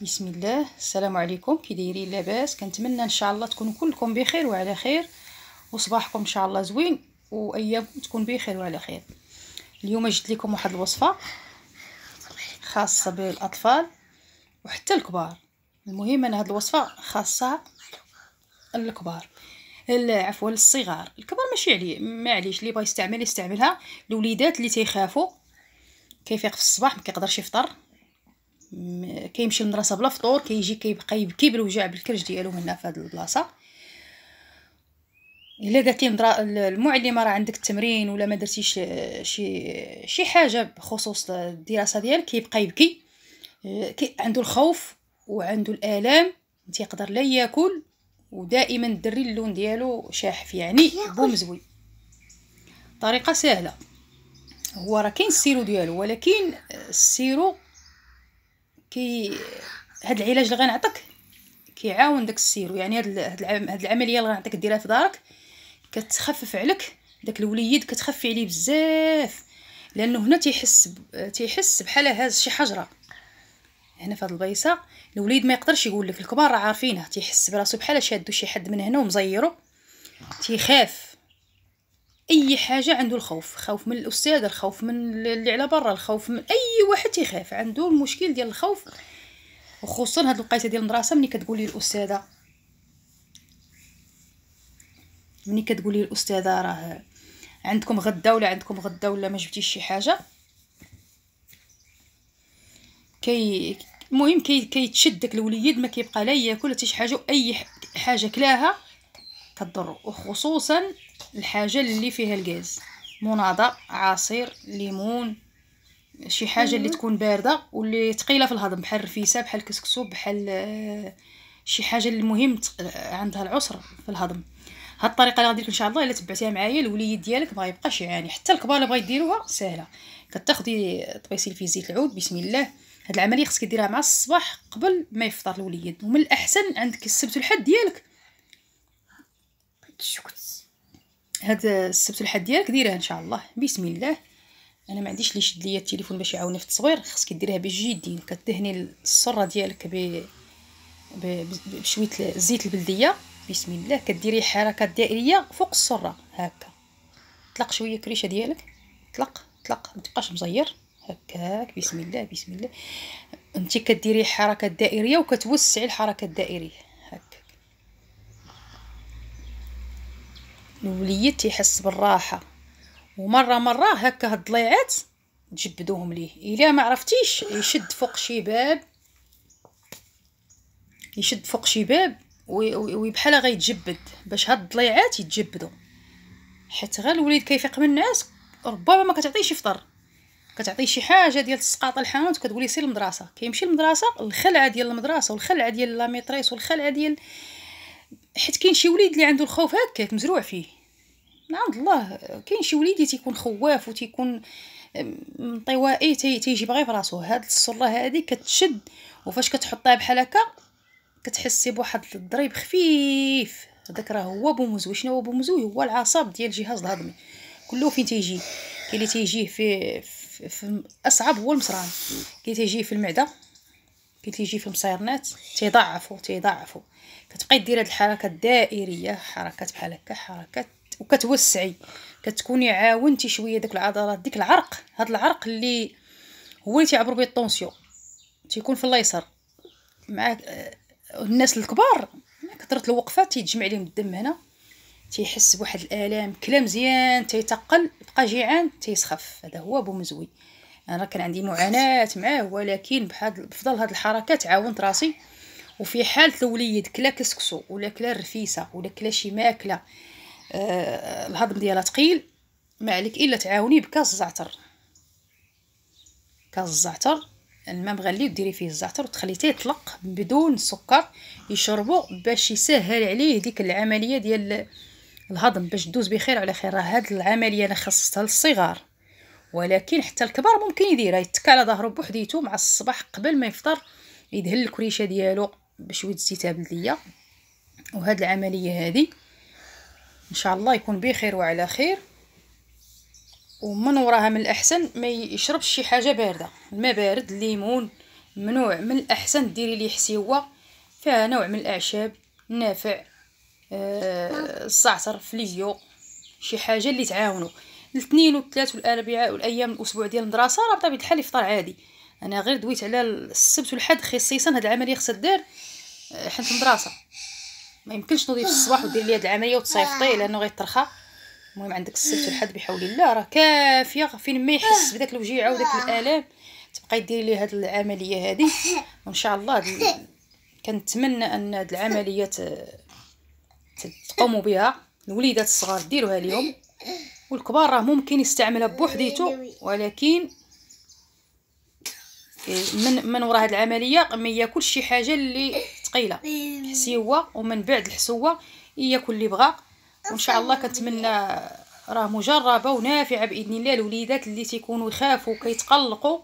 بسم الله السلام عليكم كي دايرين لاباس كنتمنى ان شاء الله تكونوا كلكم بخير وعلى خير وصباحكم ان شاء الله زوين وايامكم تكون بخير وعلى خير اليوم جبت لكم واحد الوصفه خاصه بالاطفال وحتى الكبار المهم انا هاد الوصفه خاصه الكبار عفوا للصغار الكبار ماشي عليه معليش اللي بغى يستعمل يستعملها الوليدات اللي تيخافوا كيفيق في الصباح ما كيقدرش يفطر كيمشي للمدرسه بلا فطور كيجي كيبقى يبكي بالوجع بالكرش ديالو هنا في هاد البلاصه الا قالت لي المعلمه راه عندك التمرين ولا ما درتيش شي شي حاجه بخصوص الدراسه ديالك كيبقى يبكي آه، عنده الخوف وعنده الالام تيقدر لا ياكل ودائما الدري اللون ديالو شاحف يعني بومزوي طريقه سهله هو راه كاين السيرو ديالو ولكن السيرو كي هاد العلاج اللي غنعطيك كيعاون داك السيرو يعني هاد هاد, العمليه اللي غنعطيك ديرها في دارك كتخفف عليك داك الوليد كتخفي عليه بزاف لانه هنا تيحس ب... تيحس بحال هاز شي حجره هنا في هاد البيصه الوليد ما يقدرش يقول لك الكبار راه عارفينه تيحس براسو بحال شادو شي حد من هنا ومزيرو تيخاف اي حاجه عنده الخوف خوف من الاستاذ الخوف من اللي على برا الخوف من اي واحد تيخاف عنده المشكل ديال الخوف وخصوصا هاد الوقيته ديال المدرسه ملي كتقولي الاستاذه ملي كتقولي الاستاذه راه عندكم غدا ولا عندكم غدا ولا ما جبتيش شي حاجه كي المهم كي الوليد ما كيبقى لا ياكل حتى شي حاجه اي حاجه كلاها كتضر وخصوصا الحاجه اللي فيها الغاز مناضه عصير ليمون شي حاجه اللي تكون بارده واللي ثقيله في الهضم بحال الرفيسه بحال الكسكسو بحال آه، شي حاجه المهم آه، عندها العسر في الهضم هاد الطريقه اللي غندير ان شاء الله الا تبعتيها معايا الوليد ديالك ما يبقاش يعاني حتى الكبار اللي بغا يديروها سهله كتاخدي طبيسيل في زيت العود بسم الله هاد العمليه خصك ديرها مع الصباح قبل ما يفطر الوليد ومن الاحسن عندك السبت والحد ديالك الشكت هذا السبت الحد ديالك ديريه ان شاء الله بسم الله انا ما عنديش لي شد ليا التليفون باش يعاوني في التصوير خصك ديريها بجديه كدهني الصره ديالك ب بشويه الزيت البلديه بسم الله كديري حركات دائريه فوق الصره هكا طلق شويه كريشه ديالك طلق طلق ما تبقاش مزير هكاك بسم الله بسم الله انت كديري حركات دائريه وكتوسعي الحركه الدائريه الوليد تيحس بالراحه ومره مره هكا هاد الضليعات تجبدوهم ليه الا ما عرفتيش يشد فوق شي باب يشد فوق شي باب وبحال غيتجبد باش هاد الضليعات يتجبدو حيت غير الوليد كيفيق من الناس ربما ما كتعطيش يفطر فطر كتعطيه شي حاجه ديال السقاطه الحانوت وكتقولي سير للمدرسه كيمشي للمدرسه الخلعه ديال المدرسه والخلعه ديال لاميطريس والخلعه ديال حيت كاين شي وليد اللي عنده الخوف هكاك مزروع فيه عند نعم، الله كاين شي وليدي تيكون خواف وتيكون انطوائي إيه، تيجيب غير فراسو هاد الصره هادي كتشد وفاش كتحطها بحال هكا كتحسي بواحد الضريب خفيف هذاك راه هو بومزوي شنو هو بومزوي هو العصب ديال الجهاز الهضمي كله فين تيجي كاين اللي تيجيه في, في, في اصعب هو المصران كاين تيجيه في المعده كاين تيجي في المصيرنات تيضعفو تيضعفو كتبقاي دير هاد الحركه الدائريه حركات بحال هكا حركات وكتوسعي كتكوني عاونتي شويه داك العضلات ديك العرق هاد العرق اللي هو اللي تيعبر به الطونسيون تيكون في اليسار مع الناس الكبار كثرت كثره الوقفات تيتجمع لهم الدم هنا تيحس بواحد الالام كلا مزيان تيتقل بقى جيعان تيسخف هذا هو ابو مزوي انا كان عندي معاناه معاه ولكن بحال بفضل هاد الحركات عاونت راسي وفي حاله الوليد كلا كسكسو ولا كلا رفيسه ولا كلا شي ماكله آه، الهضم ديالها ثقيل ما عليك الا تعاوني بكاس الزعتر كاس الزعتر الماء مغلي وديري فيه الزعتر وتخليه يطلق بدون سكر يشربو باش يسهل عليه ديك العمليه ديال الهضم باش دوز بخير على خير راه هاد العمليه انا خصصتها للصغار ولكن حتى الكبار ممكن يديرها يتكى على ظهره بوحديته مع الصباح قبل ما يفطر يدهن الكريشه ديالو بشويه زيت بلديه وهاد العمليه هذه ان شاء الله يكون بخير وعلى خير ومن وراها من الاحسن ما يشربش شي حاجه بارده الماء بارد الليمون ممنوع من الاحسن ديري ليه حسيوه فيها نوع من الاعشاب نافع آه الزعتر فليو شي حاجه اللي تعاونوا الاثنين والثلاث والاربعاء والايام الاسبوع ديال المدرسه راه بطبيعه الحال يفطر عادي انا غير دويت على السبت والحد خصيصا هاد العمليه خصها دار آه، حيت المدرسه ما يمكنش نوضي في الصباح ودير لي هاد العمليه وتصيفطيه آه. لانه غيترخى المهم عندك السبت والحد بحول الله راه كافيه فين ما يحس بداك الوجيعه وداك آه. الالام تبقاي ديري ليه هاد العمليه هادي وان شاء الله دل... كنتمنى ان هاد العمليه تقوموا بها الوليدات الصغار ديروها ليهم والكبار راه ممكن يستعملها بوحديته ولكن من من وراء هاد العمليه ما ياكلش شي حاجه اللي ثقيله هو ومن بعد الحسوه ياكل اللي بغى وان شاء الله كنتمنى راه مجربه ونافعه باذن الله الوليدات اللي تيكونوا يخافوا كيتقلقوا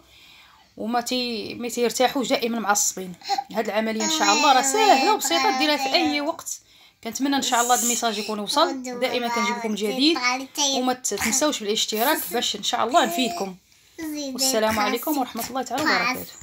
وما تي ما تيرتاحوا دائما معصبين هاد العمليه ان شاء الله راه ساهله وبسيطه ديرها في اي وقت كنتمنى ان شاء الله الميساج يكون وصل دائما كنجيب لكم جديد طيب. وما تنساوش بالاشتراك باش ان شاء الله نفيدكم والسلام عليكم ورحمه الله تعالى وبركاته